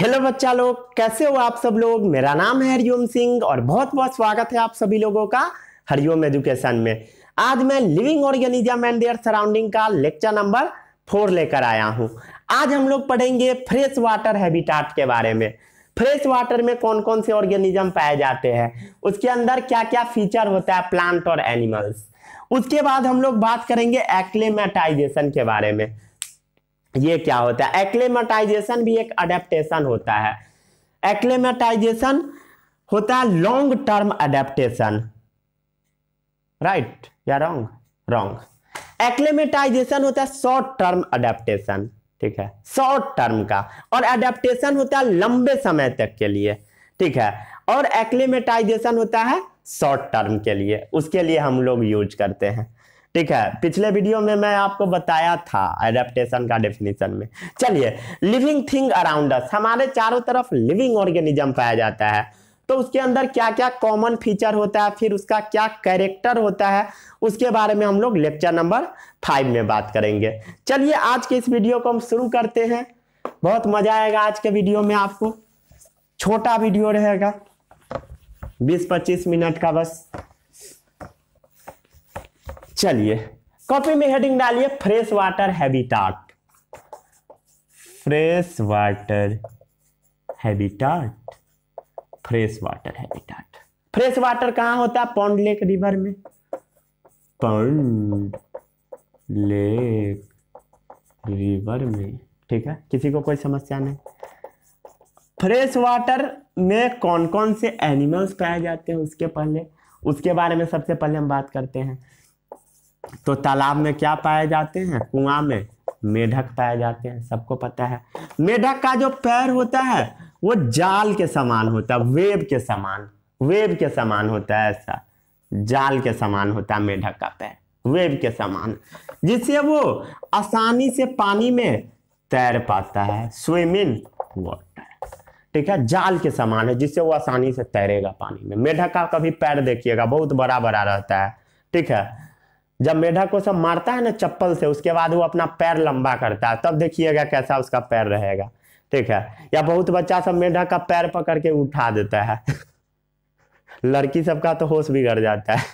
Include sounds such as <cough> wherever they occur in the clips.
hello बच्चा लोग कैसे हो आप सब लोग मेरा नाम है हरिओम सिंह और बहुत बहुत स्वागत है आप सभी लोगों का हरिओम एजुकेशन में आज मैं living organism and their surrounding का लेक्चर नंबर फोर लेकर आया हूं आज हम लोग पढ़ेंगे फ्रेश वाटर हैबिटाट के बारे में फ्रेश वाटर में कौन कौन से ऑर्गेनिज्म पाए जाते हैं उसके अंदर क्या क्या फीचर होता है प्लांट और एनिमल्स उसके बाद हम लोग बात करेंगे एक्लेमेटाइजेशन के बारे में ये क्या होता है एक्लेमेटाइजेशन भी एक अडेप्टेशन होता है एक्लेमेटाइजेशन होता है लॉन्ग टर्म अडेप्टेशन राइट या रॉन्ग रॉन्ग एक्लेमेटाइजेशन होता है शॉर्ट टर्म अडेप्टेशन ठीक है शॉर्ट टर्म का और अडेप्टेशन होता है लंबे समय तक के लिए ठीक है और एक्लेमेटाइजेशन होता है शॉर्ट टर्म के लिए उसके लिए हम लोग यूज करते हैं ठीक है पिछले वीडियो में मैं आपको बताया था एडेप्टेशन का डेफिनेशन में चलिए लिविंग थिंग अराउंड अस हमारे चारों तरफ लिविंग ऑर्गेनिज्म पाया जाता है तो उसके अंदर क्या क्या कॉमन फीचर होता है फिर उसका क्या कैरेक्टर होता है उसके बारे में हम लोग लेक्चर नंबर फाइव में बात करेंगे चलिए आज के इस वीडियो को हम शुरू करते हैं बहुत मजा आएगा आज के वीडियो में आपको छोटा वीडियो रहेगा 20-25 मिनट का बस चलिए कॉपी में हेडिंग डालिए fresh water habitat fresh water habitat fresh water habitat fresh water कहाँ होता है पौंड लेक रिवर में पौंड लेक रिवर में ठीक है किसी को कोई समस्या नहीं फ्रेश वाटर में कौन कौन से एनिमल्स पाए जाते हैं उसके पहले उसके बारे में सबसे पहले हम बात करते हैं तो तालाब में क्या पाए जाते हैं कुआं में मेढक पाए जाते हैं सबको पता है मेढक का जो पैर होता है वो जाल के समान होता है वेब के समान वेब के समान होता है ऐसा जाल के समान होता है मेढक का पैर वेब के समान जिससे वो आसानी से पानी में तैर पाता है स्विमिंग वाटर ठीक है जाल के समान है जिससे वो आसानी से तैरेगा पानी में मेढक का कभी पैर देखिएगा बहुत बड़ा बड़ा रहता है ठीक है जब मेढक को सब मारता है ना चप्पल से उसके बाद वो अपना पैर लंबा करता है तब देखिएगा कैसा उसका पैर रहेगा ठीक है या बहुत बच्चा सब मेढक का पैर पकड़ के उठा देता है <laughs> लड़की सबका तो होश बिगड़ जाता है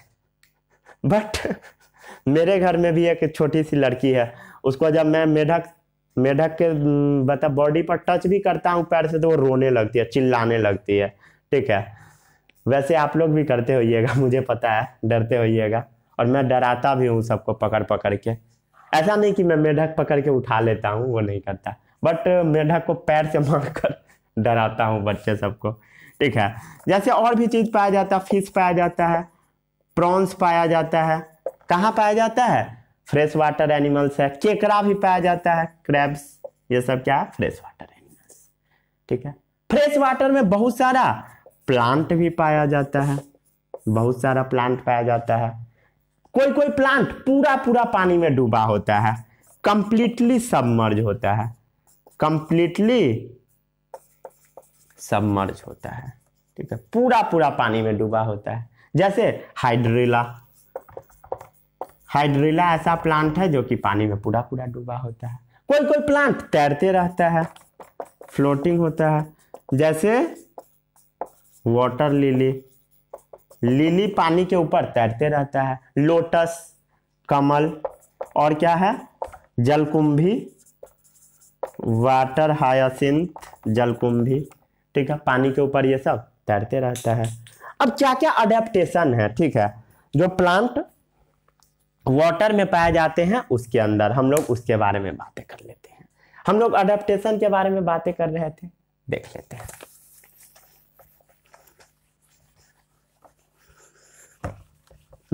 बट <laughs> मेरे घर में भी एक छोटी सी लड़की है उसको जब मैं मेढक मेढक के मतलब बॉडी पर टच भी करता हूँ पैर से तो वो रोने लगती है चिल्लाने लगती है ठीक है वैसे आप लोग भी करते होइएगा <laughs> मुझे पता है डरते होइएगा और मैं डराता भी हूँ सबको पकड़ पकड़ के ऐसा नहीं कि मैं मेढक पकड़ के उठा लेता हूँ वो नहीं करता बट मेढक को पैर से मार कर डराता हूँ बच्चे सबको ठीक है जैसे और भी चीज़ पाया जाता है फिश पाया जाता है प्रॉन्स पाया जाता है कहाँ पाया जाता है फ्रेश वाटर एनिमल्स है केकड़ा भी पाया जाता है क्रैब्स ये सब क्या है फ्रेश वाटर एनिमल्स ठीक है फ्रेश वाटर में बहुत सारा प्लांट भी पाया जाता है बहुत सारा प्लांट पाया जाता है कोई कोई प्लांट पूरा पूरा पानी में डूबा होता है कंप्लीटली सबमर्ज होता है कंप्लीटली सबमर्ज होता है ठीक है पूरा पूरा पानी में डूबा होता है जैसे हाइड्रिला हाइड्रिला ऐसा प्लांट है जो कि पानी में पूरा पूरा डूबा होता है कोई कोई प्लांट तैरते रहता है फ्लोटिंग होता है जैसे वाटर लिली लिली पानी के ऊपर तैरते रहता है लोटस कमल और क्या है जलकुंभी वाटर हायसिंथ जलकुंभी ठीक है पानी के ऊपर ये सब तैरते रहता है अब क्या क्या अडेप्टेशन है ठीक है जो प्लांट वाटर में पाए जाते हैं उसके अंदर हम लोग उसके बारे में बातें कर लेते हैं हम लोग अडेप्टेशन के बारे में बातें कर रहे थे देख लेते हैं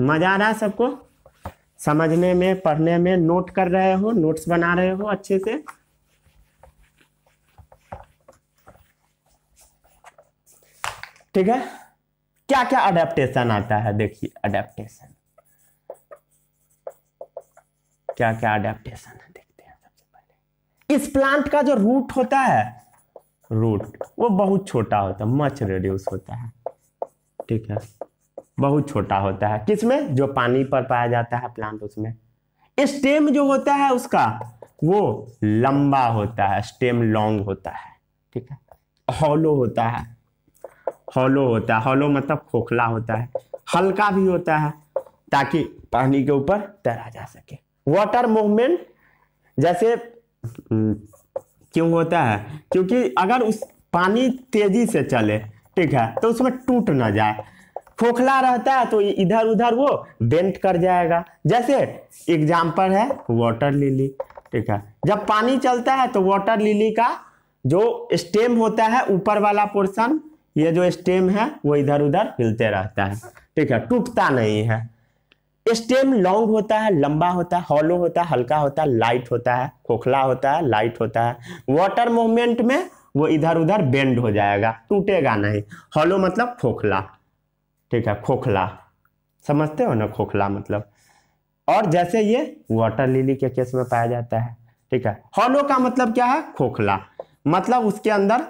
मज़ा आ रहा है सबको समझने में पढ़ने में नोट कर रहे हो नोट्स बना रहे हो अच्छे से ठीक है क्या क्या अडेप्टेशन आता है देखिए अडेप्टेशन क्या क्या अडेप्टेशन है देखते हैं सबसे पहले इस प्लांट का जो रूट होता है रूट वो बहुत छोटा होता है मच रेड्यूस होता है ठीक है बहुत छोटा होता है किसमें जो पानी पर पाया जाता है प्लांट उसमें स्टेम जो होता है उसका वो लंबा होता है स्टेम लॉन्ग होता है ठीक है हॉलो होता है हॉलो होता है हॉलो मतलब खोखला होता है हल्का भी होता है ताकि पानी के ऊपर तैरा जा सके वाटर मूवमेंट जैसे हम्म, क्यों होता है क्योंकि अगर उस पानी तेजी से चले ठीक है तो उसमें टूट ना जाए खोखला रहता है तो इधर उधर वो बेंट कर जाएगा जैसे एग्जाम्पल है वाटर लिली ठीक है जब पानी चलता है तो वाटर लिली का जो स्टेम होता है ऊपर वाला पोर्शन ये जो स्टेम है वो इधर उधर हिलते रहता है ठीक है टूटता नहीं है स्टेम लॉन्ग होता है लंबा होता है हॉलो होता है हल्का होता है लाइट होता है खोखला होता है लाइट होता है वाटर मूवमेंट में वो इधर उधर बेंड हो जाएगा टूटेगा नहीं हॉलो मतलब खोखला ठीक है खोखला समझते हो ना खोखला मतलब और जैसे ये वाटर लिली के केस में पाया जाता है ठीक है हॉलो का मतलब क्या है खोखला मतलब उसके अंदर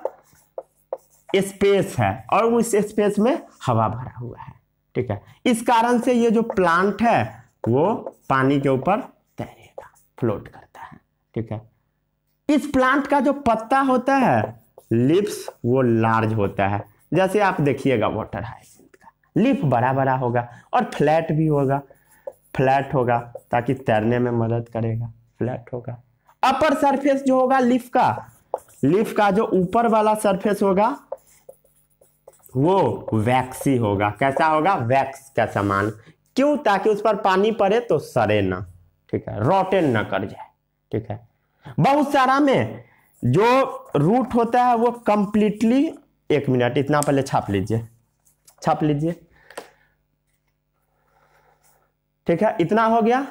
स्पेस है और उस स्पेस में हवा भरा हुआ है ठीक है इस कारण से ये जो प्लांट है वो पानी के ऊपर तैरेगा फ्लोट करता है ठीक है इस प्लांट का जो पत्ता होता है लिप्स वो लार्ज होता है जैसे आप देखिएगा वाटर हाइस लीफ बड़ा बड़ा होगा और फ्लैट भी होगा फ्लैट होगा ताकि तैरने में मदद करेगा फ्लैट होगा अपर सरफेस जो होगा लीफ का लीफ का जो ऊपर वाला सरफेस होगा वो वैक्सी होगा कैसा होगा वैक्स का समान क्यों ताकि उस पर पानी पड़े तो सड़े ना ठीक है रोटेन ना कर जाए ठीक है बहुत सारा में जो रूट होता है वो कंप्लीटली एक मिनट इतना पहले छाप लीजिए छाप लीजिए ठीक है इतना हो गया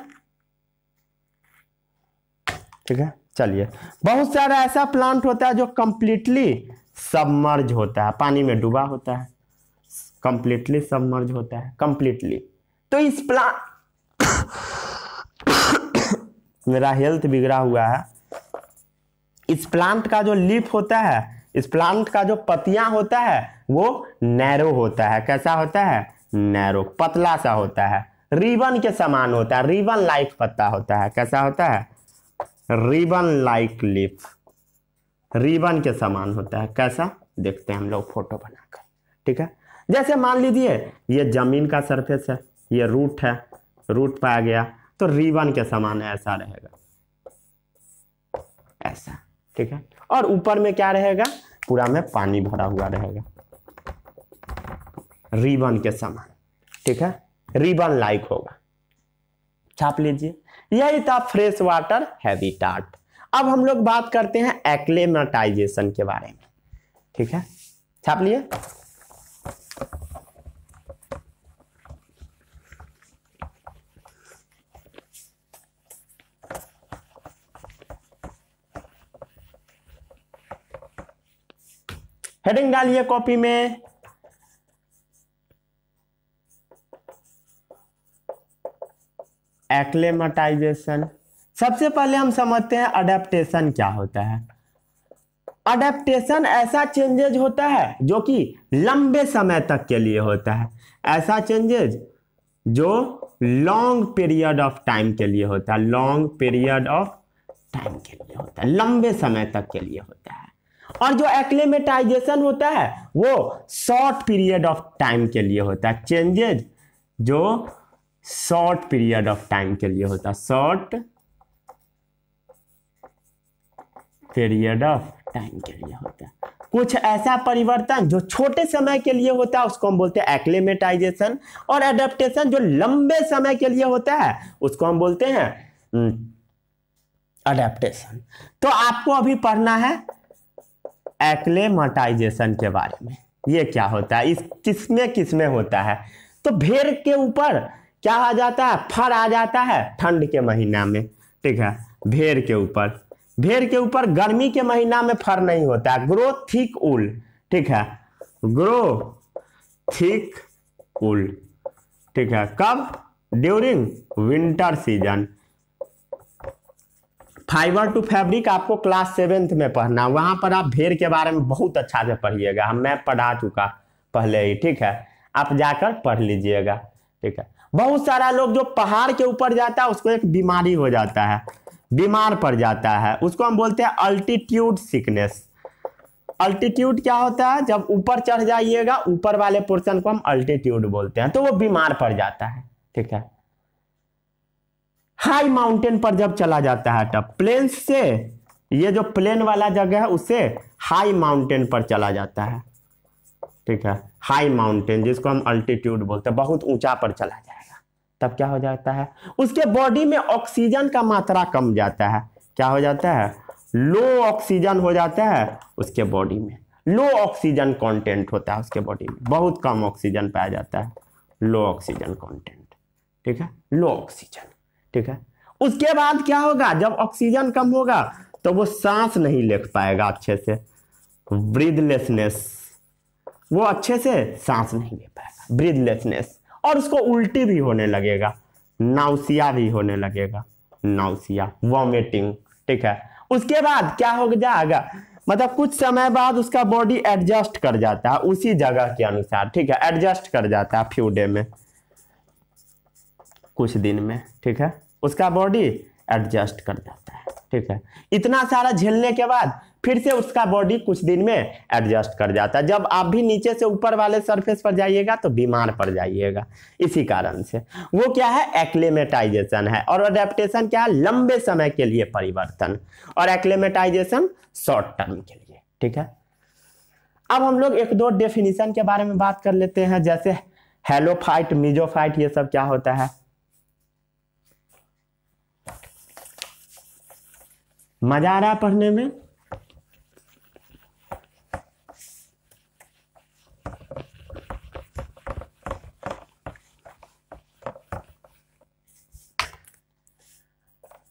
ठीक है चलिए बहुत सारा ऐसा प्लांट होता है जो कंप्लीटली सबमर्ज होता है पानी में डूबा होता है कंप्लीटली सबमर्ज होता है कंप्लीटली तो इस प्लांट <coughs> मेरा हेल्थ बिगड़ा हुआ है इस प्लांट का जो लीफ होता है इस प्लांट का जो पतियां होता है वो नैरो होता है कैसा होता है नैरो पतला सा होता है रिबन के समान होता है रिबन लाइक पत्ता होता है कैसा होता है रिबन लाइक लीफ रिबन के समान होता है कैसा देखते हैं हम लोग फोटो बनाकर ठीक है जैसे मान लीजिए ये जमीन का सरफेस है ये रूट है रूट पाया गया तो रिबन के समान ऐसा रहेगा ऐसा ठीक है और ऊपर में क्या रहेगा पूरा में पानी भरा हुआ रहेगा रिबन के समान ठीक है रिबन लाइक होगा छाप लीजिए यही था फ्रेश वाटर हैबिटाट अब हम लोग बात करते हैं एक्लेमेटाइजेशन के बारे में ठीक है छाप लिए हेडिंग डालिए कॉपी में एक्लेमेटाइजेशन सबसे पहले हम समझते हैं अडेप्टेशन क्या होता है अडेप्टेशन ऐसा चेंजेज होता है जो कि लंबे समय तक के लिए होता है ऐसा चेंजेज जो लॉन्ग पीरियड ऑफ टाइम के लिए होता है लॉन्ग पीरियड ऑफ टाइम के लिए होता है लंबे समय तक के लिए होता है और जो एक्लेमेटाइजेशन होता है वो शॉर्ट पीरियड ऑफ टाइम के लिए होता है चेंजेज जो शॉर्ट पीरियड ऑफ टाइम के लिए होता है शॉर्ट पीरियड ऑफ टाइम के लिए होता है कुछ ऐसा परिवर्तन जो छोटे समय के लिए होता है उसको हम बोलते हैं एक्लेमेटाइजेशन और एडेप्टेशन जो लंबे समय के लिए होता है उसको हम बोलते हैं अडेप्टेशन हम्म, तो आपको अभी पढ़ना है एक्लेमाटाइजेशन के बारे में ये क्या होता है इस किसमें किसमें होता है तो भेड़ के ऊपर क्या आ जाता है फर आ जाता है ठंड के महीना में ठीक है भेड़ के ऊपर भेड़ के ऊपर गर्मी के महीना में फर नहीं होता है ग्रो थिक उल ठीक है ग्रो थिक उल ठीक है कब during winter season fibre to fabric आपको क्लास सेवेंथ में पढ़ना वहाँ पर आप भेड़ के बारे में बहुत अच्छा से पढ़िएगा हम मैं पढ़ा चुका पहले ही ठीक है आप जाकर पढ़ लीजिएगा ठीक है बहुत सारा लोग जो पहाड़ के ऊपर जाता है उसको एक बीमारी हो जाता है बीमार पड़ जाता है उसको हम बोलते हैं अल्टीट्यूड सिकनेस अल्टीट्यूड क्या होता है जब ऊपर चढ़ जाइएगा ऊपर वाले पोर्शन को हम अल्टीट्यूड बोलते हैं तो वो बीमार पड़ जाता है ठीक है हाई माउंटेन पर जब चला जाता है तब प्लेन से ये जो प्लेन वाला जगह है उसे हाई माउंटेन पर चला जाता है ठीक है हाई माउंटेन जिसको हम अल्टीट्यूड बोलते हैं बहुत ऊंचा पर चला जाएगा तब क्या हो जाता है उसके बॉडी में ऑक्सीजन का मात्रा कम जाता है क्या हो जाता है लो ऑक्सीजन हो जाता है उसके बॉडी में लो ऑक्सीजन कंटेंट होता है उसके बॉडी में बहुत कम ऑक्सीजन पाया जाता है लो ऑक्सीजन कंटेंट ठीक है लो ऑक्सीजन ठीक है उसके बाद क्या होगा जब ऑक्सीजन कम होगा तो वो सांस नहीं ले पाएगा अच्छे से ब्रिदलेसनेस वो अच्छे से सांस नहीं ले पाएगा ब्रिदलेसनेस और उसको उल्टी भी होने लगेगा नाउसिया भी होने लगेगा नाउसिया वॉमिटिंग ठीक है उसके बाद क्या हो जाएगा मतलब कुछ समय बाद उसका बॉडी एडजस्ट कर जाता है उसी जगह के अनुसार ठीक है एडजस्ट कर जाता है फ्यू डे में कुछ दिन में ठीक है उसका बॉडी एडजस्ट कर जाता है ठीक है इतना सारा झेलने के बाद फिर से उसका बॉडी कुछ दिन में एडजस्ट कर जाता है जब आप भी नीचे से ऊपर वाले सरफेस पर जाइएगा तो बीमार पड़ जाइएगा इसी कारण से वो क्या है एक्लेमेटाइजेशन है और अडेप्टेशन क्या है लंबे समय के लिए परिवर्तन और एक्लेमेटाइजेशन शॉर्ट टर्म के लिए ठीक है अब हम लोग एक दो डेफिनेशन के बारे में बात कर लेते हैं जैसे हेलोफाइट मिजोफाइट ये सब क्या होता है मजा आ रहा है पढ़ने में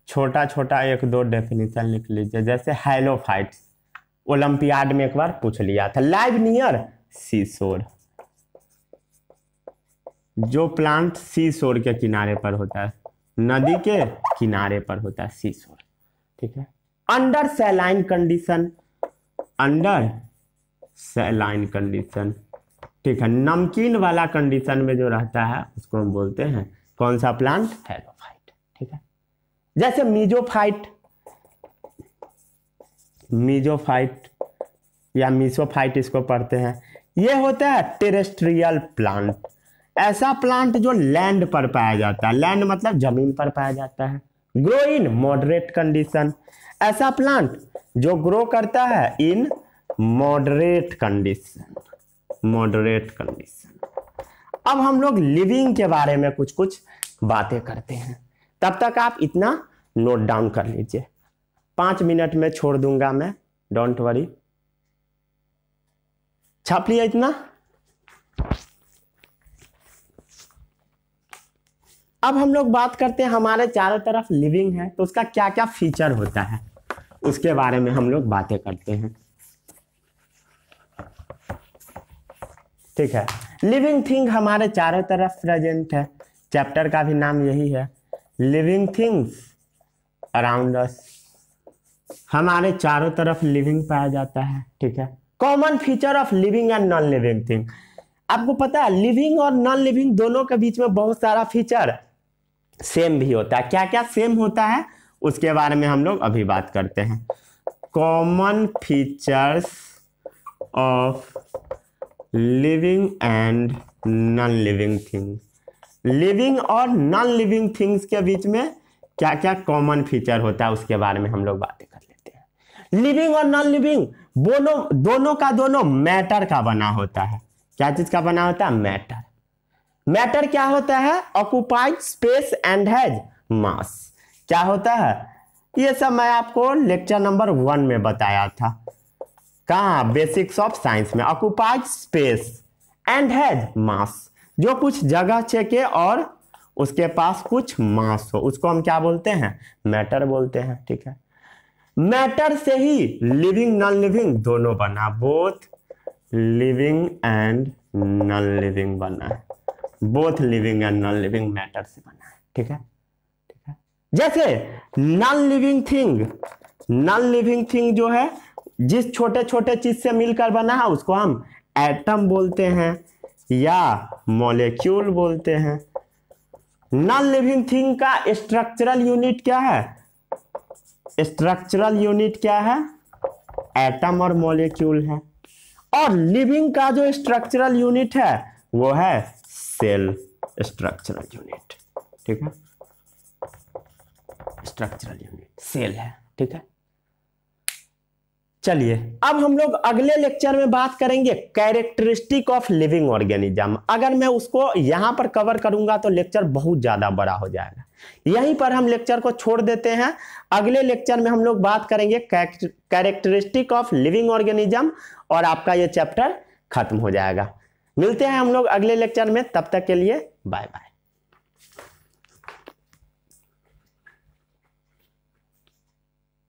छोटा छोटा एक दो डेफिनेशन लिख लीजिए जैसे हेलोफाइट्स ओलंपियाड में एक बार पूछ लिया था लाइव नियर सीशोर जो प्लांट सी शोर के किनारे पर होता है नदी के किनारे पर होता है सी शोर ठीक है under saline condition under saline condition ठीक है नमकीन वाला कंडीशन में जो रहता है उसको हम बोलते हैं कौन सा प्लांट हेलोफाइट ठीक है जैसे मीजोफाइट मीजोफाइट या मीसोफाइट इसको पढ़ते हैं ये होता है टेरेस्ट्रियल प्लांट ऐसा प्लांट जो लैंड पर पाया जाता है लैंड मतलब जमीन पर पाया जाता है ग्रो इन मॉडरेट कंडीशन ऐसा प्लांट जो ग्रो करता है in moderate condition moderate condition अब हम लोग लिविंग के बारे में कुछ कुछ बातें करते हैं तब तक आप इतना नोट डाउन कर लीजिए पांच मिनट में छोड़ दूंगा मैं डोंट वरी छाप लिया इतना अब हम लोग बात करते हैं हमारे चारों तरफ लिविंग है तो उसका क्या क्या फीचर होता है उसके बारे में हम लोग बातें करते हैं ठीक है लिविंग थिंग हमारे चारों तरफ प्रेजेंट है चैप्टर का भी नाम यही है लिविंग थिंग्स अराउंड अस हमारे चारों तरफ लिविंग पाया जाता है ठीक है common feature of living and non living thing आपको पता है लिविंग और नॉन लिविंग दोनों के बीच में बहुत सारा फीचर सेम भी होता है क्या क्या सेम होता है उसके बारे में हम लोग अभी बात करते हैं common features of living and non living things living और नॉन लिविंग थिंग्स के बीच में क्या क्या कॉमन फीचर होता है उसके बारे में हम लोग बातें कर लेते हैं लिविंग और नॉन लिविंग दोनों दोनों का दोनों मैटर का बना होता है क्या चीज़ का बना होता है मैटर मैटर क्या होता है occupied space and has mass क्या होता है ये सब मैं आपको लेक्चर नंबर वन में बताया था कहा बेसिक्स ऑफ साइंस में occupied space and has mass जो कुछ जगह चेके और उसके पास कुछ मास हो उसको हम क्या बोलते हैं मैटर बोलते हैं ठीक है मैटर से ही लिविंग नॉन लिविंग दोनों बना both living and non living बना है both living and non living matter से बना है ठीक है ठीक है जैसे non living thing non living thing जो है जिस छोटे छोटे चीज से मिलकर बना है उसको हम एटम बोलते हैं या मॉलिक्यूल बोलते हैं नॉन लिविंग थिंग का स्ट्रक्चरल यूनिट क्या है स्ट्रक्चरल यूनिट क्या है एटम और मॉलिक्यूल है और लिविंग का जो स्ट्रक्चरल यूनिट है वो है सेल स्ट्रक्चरल यूनिट ठीक है स्ट्रक्चरल यूनिट सेल है ठीक है चलिए अब हम लोग अगले लेक्चर में बात करेंगे कैरेक्टरिस्टिक ऑफ लिविंग ऑर्गेनिज्म अगर मैं उसको यहां पर कवर करूंगा तो लेक्चर बहुत ज्यादा बड़ा हो जाएगा यहीं पर हम लेक्चर को छोड़ देते हैं अगले लेक्चर में हम लोग बात करेंगे कैरेक्टरिस्टिक ऑफ लिविंग ऑर्गेनिज्म और आपका यह चैप्टर खत्म हो जाएगा मिलते हैं हम लोग अगले लेक्चर में तब तक के लिए बाय बाय